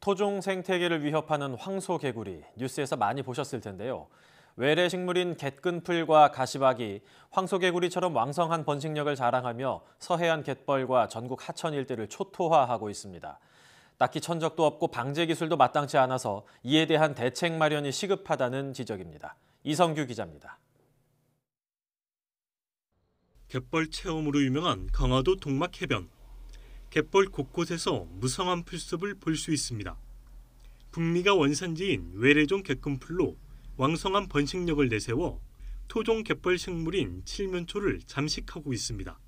토종 생태계를 위협하는 황소개구리 뉴스에서 많이 보셨을 텐데요. 외래 식물인 갯근풀과 가시박이 황소개구리처럼 왕성한 번식력을 자랑하며 서해안 갯벌과 전국 하천 일대를 초토화하고 있습니다. 딱히 천적도 없고 방제 기술도 마땅치 않아서 이에 대한 대책 마련이 시급하다는 지적입니다. 이성규 기자입니다. 갯벌 체험으로 유명한 강화도 동막해변. 갯벌 곳곳에서 무성한 풀숲을 볼 수 있습니다. 북미가 원산지인 외래종 개꿈풀로 왕성한 번식력을 내세워 토종 갯벌 식물인 칠면초를 잠식하고 있습니다.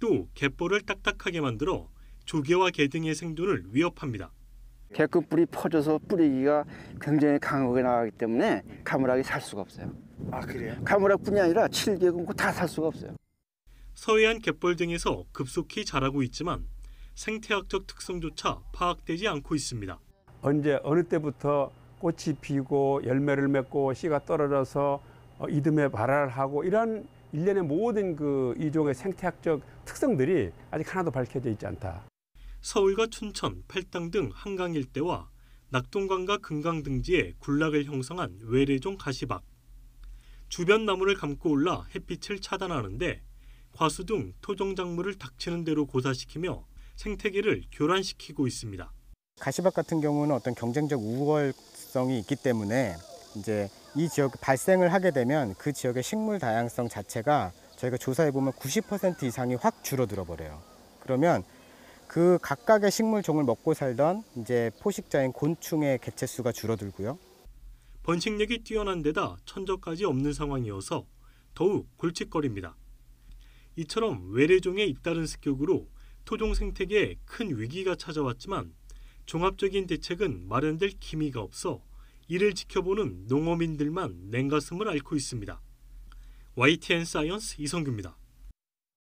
또 갯벌을 딱딱하게 만들어 조개와 개 등의 생존을 위협합니다. 개급불이 퍼져서 뿌리기가 굉장히 강하게 나가기 때문에 가물하게 살 수가 없어요. 아 그래요? 가물학뿐이 아니라 칠개금고 다 살 수가 없어요. 서해안 갯벌 등에서 급속히 자라고 있지만 생태학적 특성조차 파악되지 않고 있습니다. 언제 어느 때부터 꽃이 피고 열매를 맺고 씨가 떨어져서 어, 이듬해 발달하고 이런 일련의 모든 그 이종의 생태학적 특성들이 아직 하나도 밝혀져 있지 않다. 서울과 춘천, 팔당 등 한강 일대와 낙동강과 금강 등지에 군락을 형성한 외래종 가시박. 주변 나무를 감고 올라 햇빛을 차단하는데 과수 등 토종작물을 닥치는 대로 고사시키며 생태계를 교란시키고 있습니다. 가시밭 같은 경우는 어떤 경쟁적 우월성이 있기 때문에 이제 이 지역 발생을 하게 되면 그 지역의 식물 다양성 자체가 저희가 조사해 보면 90% 이상이 확 줄어들어 버려요. 그러면 그 각각의 식물 종을 먹고 살던 이제 포식자인 곤충의 개체 수가 줄어들고요. 번식력이 뛰어난 데다 천적까지 없는 상황이어서 더욱 골칫거리니다 이처럼 외래종의 잇따른 습격으로 토종 생태계에 큰 위기가 찾아왔지만 종합적인 대책은 마련될 기미가 없어 이를 지켜보는 농어민들만 냉가슴을 앓고 있습니다. YTN 사이언스 이성규입니다.